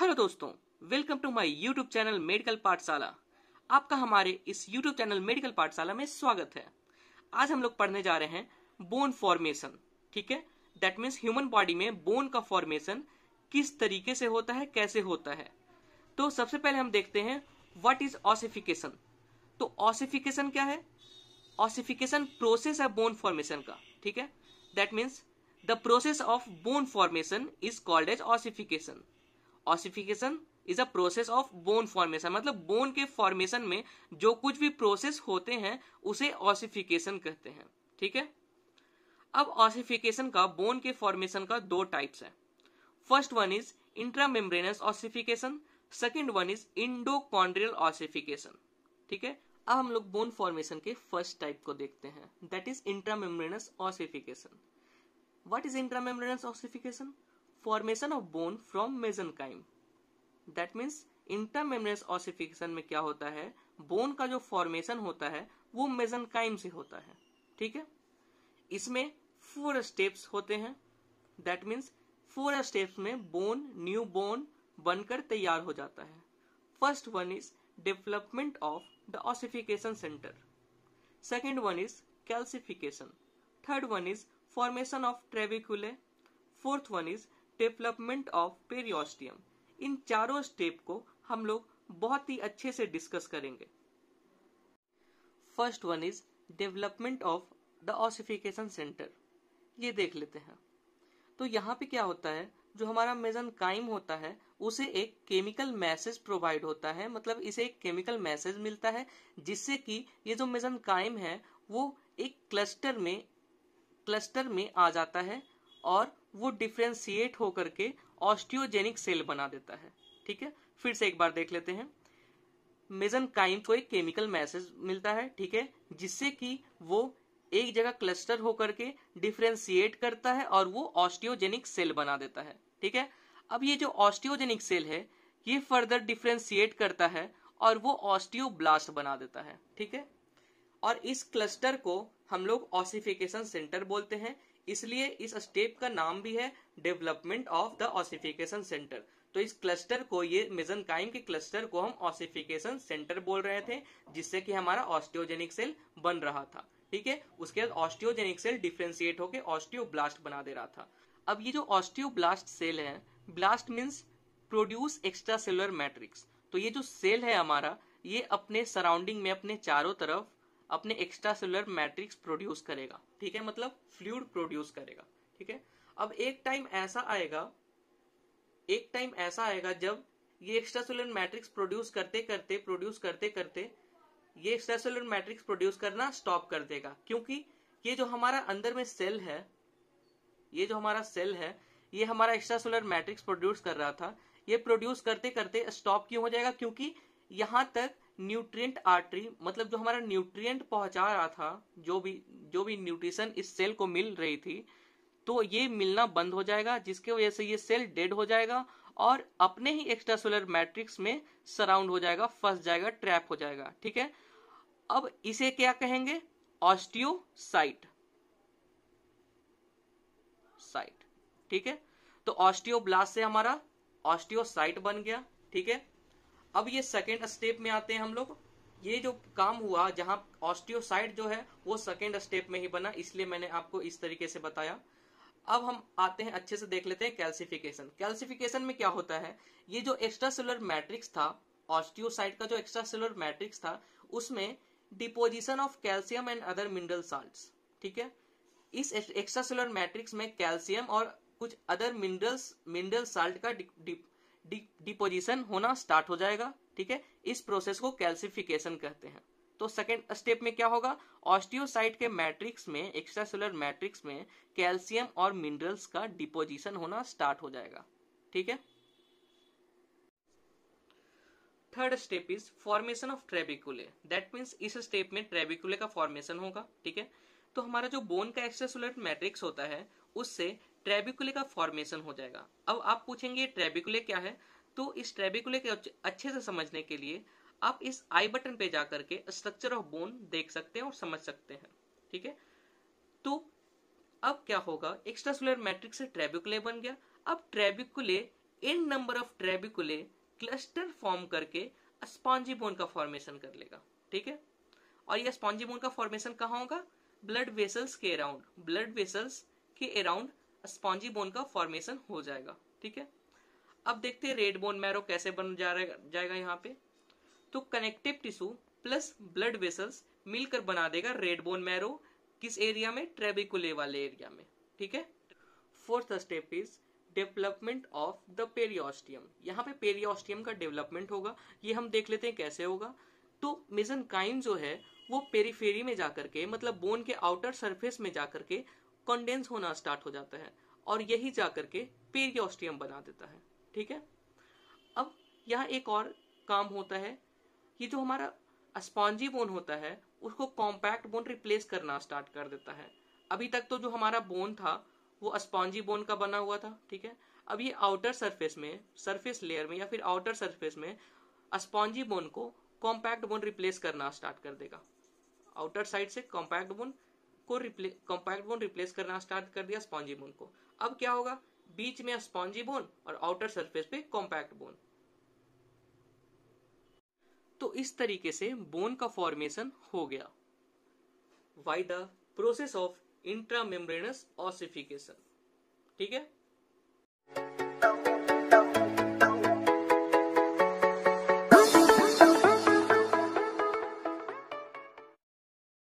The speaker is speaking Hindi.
हेलो दोस्तों welcome to my YouTube channel Medical Pathshala आपका हमारे इस यूट्यूब चैनल मेडिकल पाठशाला में स्वागत है आज हम लोग पढ़ने जा रहे हैं बोन फॉर्मेशन ठीक है दैट मीन्स ह्यूमन बॉडी में बोन का फॉर्मेशन किस तरीके से होता है कैसे होता है तो सबसे पहले हम देखते हैं वट इज ऑसिफिकेशन तो ऑसिफिकेशन क्या है ऑसिफिकेशन प्रोसेस है बोन फॉर्मेशन का ठीक है that means the process of bone formation is called as ossification ossification is a process of bone formation मतलब बोन के फॉर्मेशन में जो कुछ भी प्रोसेस होते हैं उसे ऑसिफिकेशन कहते हैं ठीक है अब ऑसिफिकेशन का बोन के फॉर्मेशन का दो टाइप्स है first one is intramembranous ossification second one is endochondral ossification ठीक है अब हम लोग बोन फॉर्मेशन के फर्स्ट टाइप को देखते हैं that is intramembranous ossification what is intramembranous ossification formation of bone from mesenchyme that means intramembranous ossification में क्या होता है बोन का जो फॉर्मेशन होता है वो मेजनकाइम से होता है ठीक है इसमें फोर स्टेप्स होते हैं दैट मीन्स फोर स्टेप्स में बोन न्यू बोन बनकर तैयार हो जाता है first one is development of the ossification centre second one is calcification third one is formation of trabeculae fourth one is development of periosteum इन चारों स्टेप को हम लोग बहुत ही अच्छे से डिस्कस करेंगे first one is development of the ossification centre ये देख लेते हैं तो यहाँ पे क्या होता है जो हमारा मेजन काइम होता है उसे एक केमिकल मैसेज प्रोवाइड होता है मतलब इसे एक केमिकल मैसेज मिलता है जिससे कि ये जो मेजन काइम है वो एक क्लस्टर में क्लस्टर में आ जाता है और वो डिफ्रेंसिएट होकर के ऑस्टियोजेनिक सेल बना देता है ठीक है फिर से एक बार देख लेते हैं मेजन काइम को एक केमिकल मैसेज मिलता है ठीक है जिससे कि वो एक जगह क्लस्टर होकर के डिफ्रेंसिएट करता है और वो ऑस्टियोजेनिक सेल बना देता है ठीक है अब ये जो ऑस्टियोजेनिक सेल है ये फर्दर डिफ्रेंसिएट करता है और वो ऑस्टियो बना देता है ठीक है और इस क्लस्टर को हम लोग ऑसिफिकेशन सेंटर बोलते हैं इसलिए इस स्टेप का नाम भी है development of the ossification centre तो इस क्लस्टर को ये काइम के क्लस्टर को हम ऑसिफिकेशन सेंटर बोल रहे थे जिससे कि हमारा ऑस्टियोजेनिक सेल बन रहा था ठीक है उसके बाद ऑस्टियोजेनिक सेल डिफ्रेंसिएट होकर ऑस्टियोब्लास्ट बना दे रहा था अब ये जो ऑस्टियोब्लास्ट सेल है blast means produce extracellular matrix तो ये जो सेल है हमारा ये अपने सराउंडिंग में अपने चारों तरफ अपने एक्स्ट्रा सेलुलर मैट्रिक्स प्रोड्यूस करेगा ठीक है मतलब फ्लूड प्रोड्यूस करेगा ठीक है अब एक टाइम ऐसा आएगा एक टाइम ऐसा आएगा जब ये एक्स्ट्रा सेलुलर मैट्रिक्स प्रोड्यूस करते करते प्रोड्यूस करते करते ये एक्स्ट्रा सेलुलर मैट्रिक्स प्रोड्यूस करना स्टॉप कर देगा क्योंकि ये जो हमारा अंदर में सेल है ये जो हमारा सेल है ये हमारा एक्स्ट्रा सेलुलर मैट्रिक्स प्रोड्यूस कर रहा था ये प्रोड्यूस करते करते स्टॉप क्यों हो जाएगा क्योंकि यहां तक न्यूट्रिएंट आर्टरी मतलब जो हमारा न्यूट्रिएंट पहुंचा रहा था जो भी जो भी न्यूट्रिशन इस सेल को मिल रही थी तो ये मिलना बंद हो जाएगा जिसके वजह से ये सेल डेड हो जाएगा और अपने ही एक्स्ट्रा सोलर मैट्रिक्स में सराउंड हो जाएगा फंस जाएगा ट्रैप हो जाएगा ठीक है अब इसे क्या कहेंगे ऑस्टियोसाइट साइट ठीक है तो ऑस्टियोब्लास्ट से हमारा ऑस्टियोसाइट बन गया ठीक है अब ये सेकेंड स्टेप में आते हैं हम लोग ये जो काम हुआ जहां ऑस्टियोसाइट जो है वो सेकेंड स्टेप में ही बना इसलिए मैंने आपको इस तरीके से बताया अब हम आते हैं अच्छे से देख लेते हैं कैल्सिफिकेशन कैल्सिफिकेशन में क्या होता है ये जो एक्स्ट्रा सेलर मैट्रिक्स था ऑस्टियोसाइट का जो एक्स्ट्रा सेलर मैट्रिक्स था उसमें deposition of calcium and other mineral salt ठीक है इस एक्स्ट्रा सेलर मैट्रिक्स में कैल्सियम और कुछ अदर मिनरल्स मिनरल साल्ट का डिपोजिशन होना स्टार्ट हो जाएगा ठीक है इस प्रोसेस को कैल्सिफिकेशन कहते हैं तो सेकेंड स्टेप में क्या होगा ऑस्टियोसाइट के मैट्रिक्स में एक्स्ट्रासेलर मैट्रिक्स में कैल्सियम और मिनरल्स का डिपोजिशन होना स्टार्ट हो जाएगा ठीक है third step is formation of trabeculae that means इस स्टेप में ट्रेबिकुले का फॉर्मेशन होगा ठीक है तो हमारा जो बोन का एक्स्ट्रासेलर मैट्रिक्स होता है उससे ट्रेबिकुले का फॉर्मेशन हो जाएगा अब आप पूछेंगे ट्रेबिकुले क्या है तो इस ट्रेबिकुले के अच्छे से समझने के लिए आप इस आई बटन पे जा करके स्ट्रक्चर ऑफ बोन देख सकते हैं और समझ सकते हैं ठीक है तो अब क्या होगा एक्स्ट्रासुलर मैट्रिक्स से ट्रेबिकुले बन गया अब trabeculae in number of trabeculae cluster form करके स्पॉन्जी बोन का फॉर्मेशन कर लेगा ठीक है और यह स्पॉन्जी बोन का फॉर्मेशन कहाँ होगा ब्लड वेसल्स के अराउंड ब्लड वेसल्स के अराउंड स्पॉन्जी बोन का फॉर्मेशन हो जाएगा ठीक है अब देखते हैं रेड बोन मैरो कैसे बन जा जाएगा यहाँ पे तो connective tissue plus blood vessels मिलकर बना देगा रेड बोन मैरो किस एरिया में ट्रेबिकुले वाले एरिया में ठीक है fourth step is development of the periosteum यहाँ पे पेरियोस्टियम का डेवलपमेंट होगा ये हम देख लेते हैं कैसे होगा तो मिजन जो है वो पेरीफेरी में जाकर के मतलब बोन के आउटर सरफेस में जाकर के कंडेंस होना स्टार्ट हो जाता है और यही जा करके पेरियोस्टियम बना देता है ठीक है अब यहाँ एक और काम होता है ये जो हमारा स्पॉन्जी बोन होता है उसको कॉम्पैक्ट बोन रिप्लेस करना स्टार्ट कर देता है अभी तक तो जो हमारा बोन था वो स्पॉन्जी बोन का बना हुआ था ठीक है अब ये आउटर सरफेस में सरफेस लेयर में या फिर आउटर सरफेस में स्पॉन्जी बोन को कॉम्पैक्ट बोन रिप्लेस करना स्टार्ट कर देगा आउटर साइड से कॉम्पैक्ट बोन को रिप्लेस कंपैक्ट बोन रिप्लेस करना स्टार्ट कर दिया स्पॉन्जी बोन को अब क्या होगा बीच में स्पॉन्जी बोन और आउटर सरफेस पे कॉम्पैक्ट बोन तो इस तरीके से बोन का फॉर्मेशन हो गया by the process of intramembranous ossification ठीक है